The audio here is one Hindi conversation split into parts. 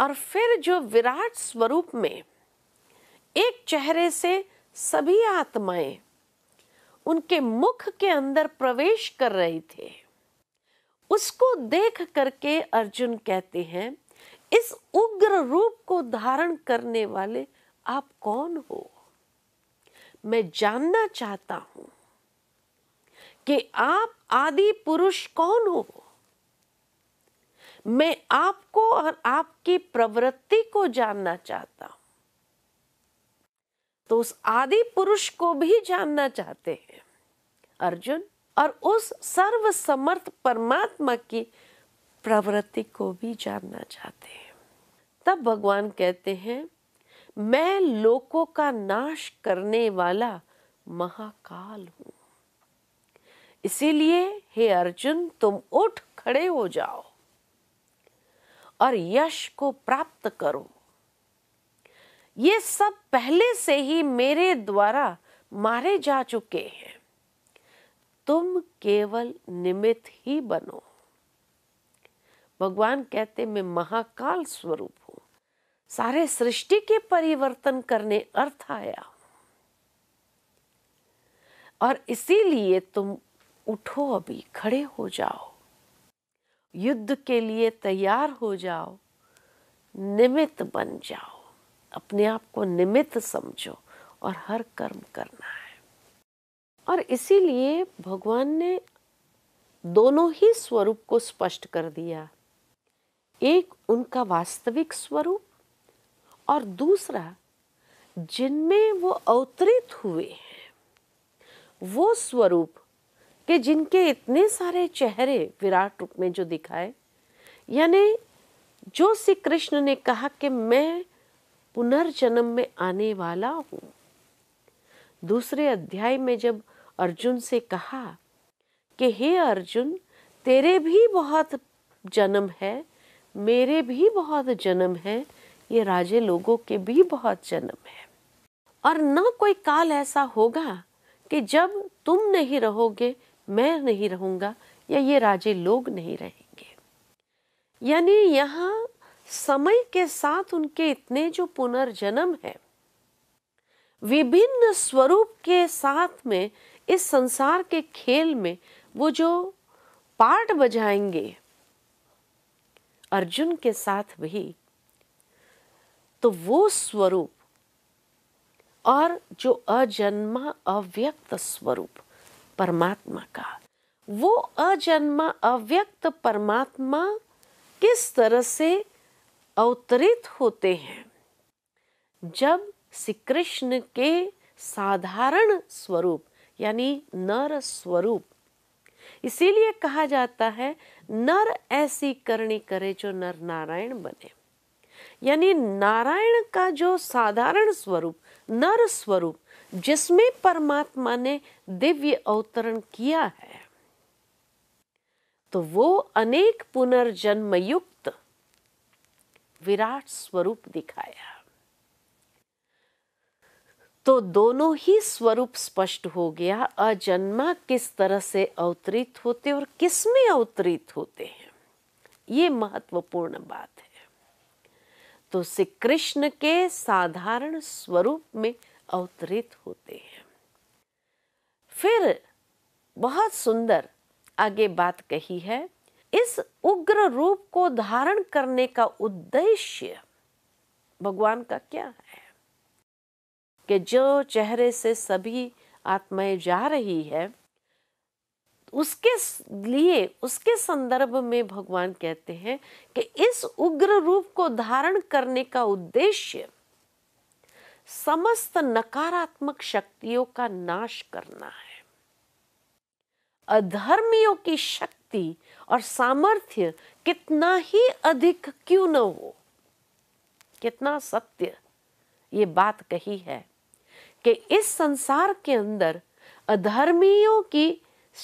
और फिर जो विराट स्वरूप में एक चेहरे से सभी आत्माएं उनके मुख के अंदर प्रवेश कर रही थे उसको देख करके अर्जुन कहते हैं इस उग्र रूप को धारण करने वाले आप कौन हो मैं जानना चाहता हूं कि आप आदि पुरुष कौन हो मैं आपको और आपकी प्रवृत्ति को जानना चाहता हूं तो उस आदि पुरुष को भी जानना चाहते हैं अर्जुन और उस सर्व समर्थ परमात्मा की प्रवृत्ति को भी जानना चाहते हैं तब भगवान कहते हैं मैं लोकों का नाश करने वाला महाकाल हूं इसीलिए हे अर्जुन तुम उठ खड़े हो जाओ और यश को प्राप्त करो ये सब पहले से ही मेरे द्वारा मारे जा चुके हैं तुम केवल निमित ही बनो भगवान कहते मैं महाकाल स्वरूप हूं सारे सृष्टि के परिवर्तन करने अर्थ आया और इसीलिए तुम उठो अभी खड़े हो जाओ युद्ध के लिए तैयार हो जाओ निमित्त बन जाओ अपने आप को निमित्त समझो और हर कर्म करना है और इसीलिए भगवान ने दोनों ही स्वरूप को स्पष्ट कर दिया एक उनका वास्तविक स्वरूप और दूसरा जिनमें वो अवतरित हुए हैं वो स्वरूप कि जिनके इतने सारे चेहरे विराट रूप में जो दिखाए यानी जो श्री कृष्ण ने कहा कि मैं पुनर्जन्म में आने वाला हूं दूसरे अध्याय में जब अर्जुन से कहा कि हे अर्जुन तेरे भी बहुत जन्म है मेरे भी बहुत जन्म है ये राजे लोगों के भी बहुत जन्म है और ना कोई काल ऐसा होगा कि जब तुम नहीं रहोगे मैं नहीं रहूंगा या ये राजे लोग नहीं रहेंगे यानी यहां समय के साथ उनके इतने जो पुनर्जन्म है विभिन्न स्वरूप के साथ में इस संसार के खेल में वो जो पार्ट बजाएंगे अर्जुन के साथ भी तो वो स्वरूप और जो अजन्मा अव्यक्त स्वरूप परमात्मा का वो अजन्मा अव्यक्त परमात्मा किस तरह से अवतरित होते हैं जब श्री कृष्ण के साधारण स्वरूप यानी नर स्वरूप इसीलिए कहा जाता है नर ऐसी करनी करे जो नर नारायण बने यानी नारायण का जो साधारण स्वरूप नर स्वरूप जिसमें परमात्मा ने दिव्य अवतरण किया है तो वो अनेक पुनर्जन्म युक्त विराट स्वरूप दिखाया तो दोनों ही स्वरूप स्पष्ट हो गया अजन्मा किस तरह से अवतरित होते और किस में अवतरित होते हैं ये महत्वपूर्ण बात है तो श्री कृष्ण के साधारण स्वरूप में अवतरित होते हैं फिर बहुत सुंदर आगे बात कही है इस उग्र रूप को धारण करने का उद्देश्य भगवान का क्या है कि जो चेहरे से सभी आत्माएं जा रही है उसके लिए उसके संदर्भ में भगवान कहते हैं कि इस उग्र रूप को धारण करने का उद्देश्य समस्त नकारात्मक शक्तियों का नाश करना है अधर्मियों की शक्ति और सामर्थ्य कितना ही अधिक क्यों न हो कितना सत्य ये बात कही है कि इस संसार के अंदर अधर्मियों की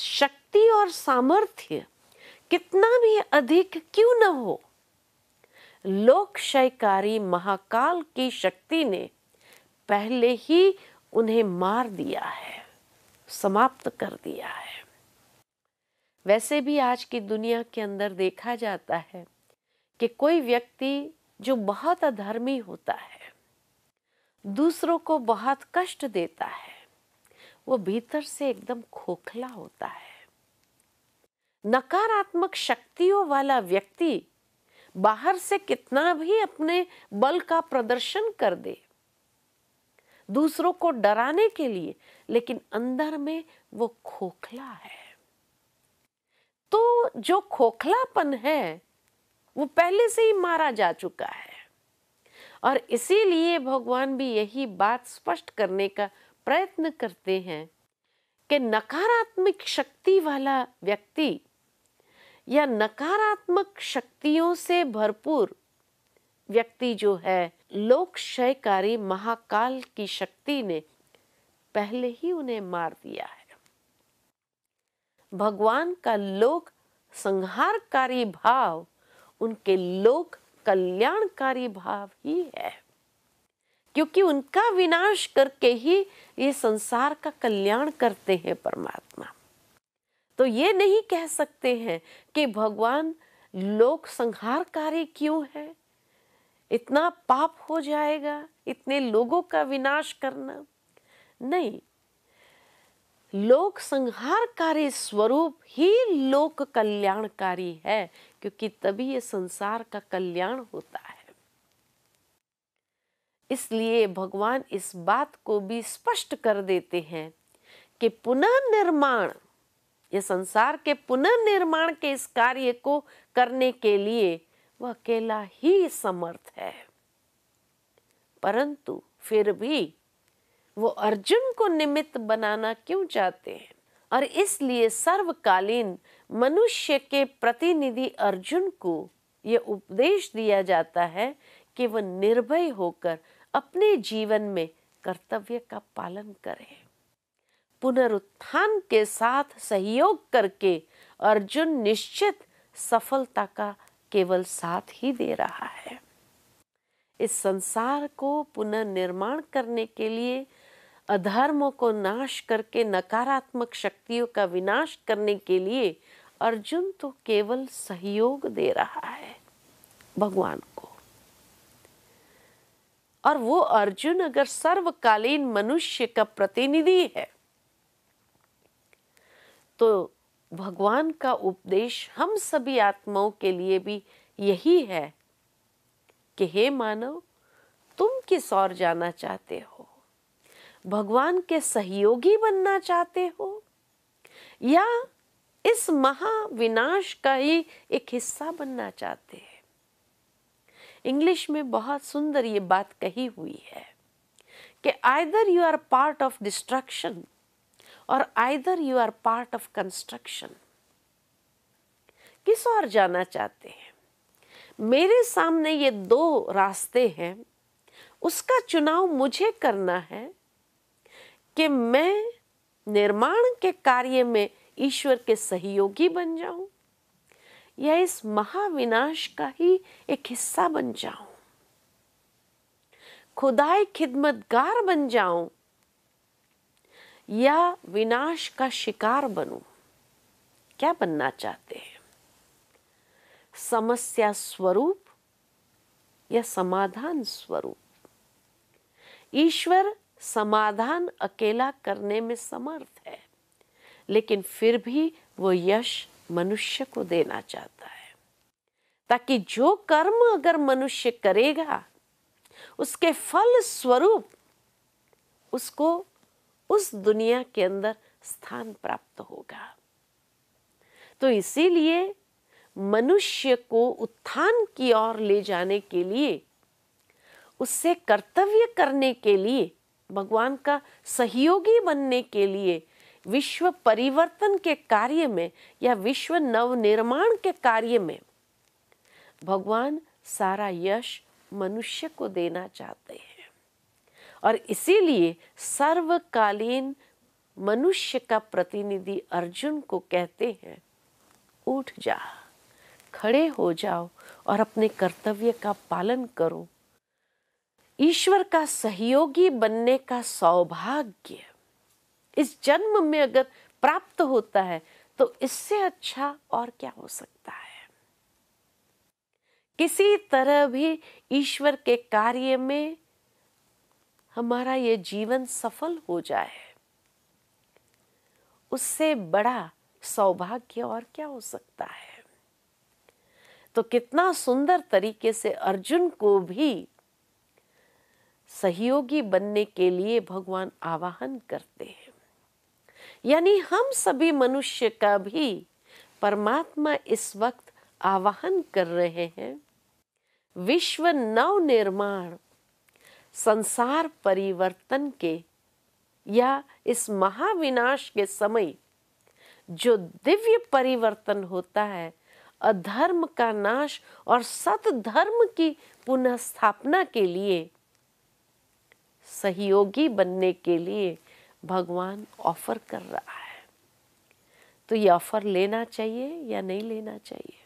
शक्ति और सामर्थ्य कितना भी अधिक क्यों न हो लोकशयकारी महाकाल की शक्ति ने पहले ही उन्हें मार दिया है समाप्त कर दिया है वैसे भी आज की दुनिया के अंदर देखा जाता है कि कोई व्यक्ति जो बहुत अधर्मी होता है दूसरों को बहुत कष्ट देता है वो भीतर से एकदम खोखला होता है नकारात्मक शक्तियों वाला व्यक्ति बाहर से कितना भी अपने बल का प्रदर्शन कर दे दूसरों को डराने के लिए लेकिन अंदर में वो खोखला है तो जो खोखलापन है वो पहले से ही मारा जा चुका है और इसीलिए भगवान भी यही बात स्पष्ट करने का प्रयत्न करते हैं कि नकारात्मक शक्ति वाला व्यक्ति या नकारात्मक शक्तियों से भरपूर व्यक्ति जो है लोकक्षयकारी महाकाल की शक्ति ने पहले ही उन्हें मार दिया है भगवान का लोक संहारकारी भाव उनके लोक कल्याणकारी भाव ही है क्योंकि उनका विनाश करके ही ये संसार का कल्याण करते हैं परमात्मा तो ये नहीं कह सकते हैं कि भगवान लोक संहारकारी क्यों है इतना पाप हो जाएगा इतने लोगों का विनाश करना नहीं लोक संहारकारी स्वरूप ही लोक कल्याणकारी है क्योंकि तभी ये संसार का कल्याण होता है इसलिए भगवान इस बात को भी स्पष्ट कर देते हैं कि पुनर्निर्माण ये संसार के पुनर्निर्माण के इस कार्य को करने के लिए वह अकेला ही समर्थ है परंतु फिर भी वो अर्जुन को निमित्त बनाना क्यों चाहते हैं और इसलिए सर्वकालीन मनुष्य के प्रतिनिधि अर्जुन को यह उपदेश दिया जाता है कि वह निर्भय होकर अपने जीवन में कर्तव्य का पालन करे पुनरुत्थान के साथ सहयोग करके अर्जुन निश्चित सफलता का केवल साथ ही दे रहा है इस संसार को पुनर्निर्माण करने के लिए अधर्मों को नाश करके नकारात्मक शक्तियों का विनाश करने के लिए अर्जुन तो केवल सहयोग दे रहा है भगवान को और वो अर्जुन अगर सर्वकालीन मनुष्य का प्रतिनिधि है तो भगवान का उपदेश हम सभी आत्माओं के लिए भी यही है कि हे मानव तुम किस और जाना चाहते हो भगवान के सहयोगी बनना चाहते हो या इस महाविनाश का ही एक हिस्सा बनना चाहते हैं इंग्लिश में बहुत सुंदर ये बात कही हुई है कि either you are part of destruction और either you are part of construction किस और जाना चाहते हैं मेरे सामने ये दो रास्ते हैं उसका चुनाव मुझे करना है कि मैं निर्माण के कार्य में ईश्वर के सहयोगी बन जाऊं या इस महाविनाश का ही एक हिस्सा बन जाऊं खुदाई खिदमतगार बन जाऊं या विनाश का शिकार बनूं क्या बनना चाहते हैं समस्या स्वरूप या समाधान स्वरूप ईश्वर समाधान अकेला करने में समर्थ है लेकिन फिर भी वो यश मनुष्य को देना चाहता है ताकि जो कर्म अगर मनुष्य करेगा उसके फल स्वरूप उसको उस दुनिया के अंदर स्थान प्राप्त होगा तो इसीलिए मनुष्य को उत्थान की ओर ले जाने के लिए उससे कर्तव्य करने के लिए भगवान का सहयोगी बनने के लिए विश्व परिवर्तन के कार्य में या विश्व नवनिर्माण के कार्य में भगवान सारा यश मनुष्य को देना चाहते हैं और इसीलिए सर्वकालीन मनुष्य का प्रतिनिधि अर्जुन को कहते हैं उठ जा खड़े हो जाओ और अपने कर्तव्य का पालन करो ईश्वर का सहयोगी बनने का सौभाग्य इस जन्म में अगर प्राप्त होता है तो इससे अच्छा और क्या हो सकता है किसी तरह भी ईश्वर के कार्य में हमारा ये जीवन सफल हो जाए उससे बड़ा सौभाग्य और क्या हो सकता है तो कितना सुंदर तरीके से अर्जुन को भी सहयोगी बनने के लिए भगवान आवाहन करते हैं यानी हम सभी मनुष्य का भी परमात्मा इस वक्त आवाहन कर रहे हैं विश्व नव निर्माण संसार परिवर्तन के या इस महाविनाश के समय जो दिव्य परिवर्तन होता है अधर्म का नाश और सतधर्म की पुनः स्थापना के लिए सहयोगी बनने के लिए भगवान ऑफर कर रहा है तो ये ऑफर लेना चाहिए या नहीं लेना चाहिए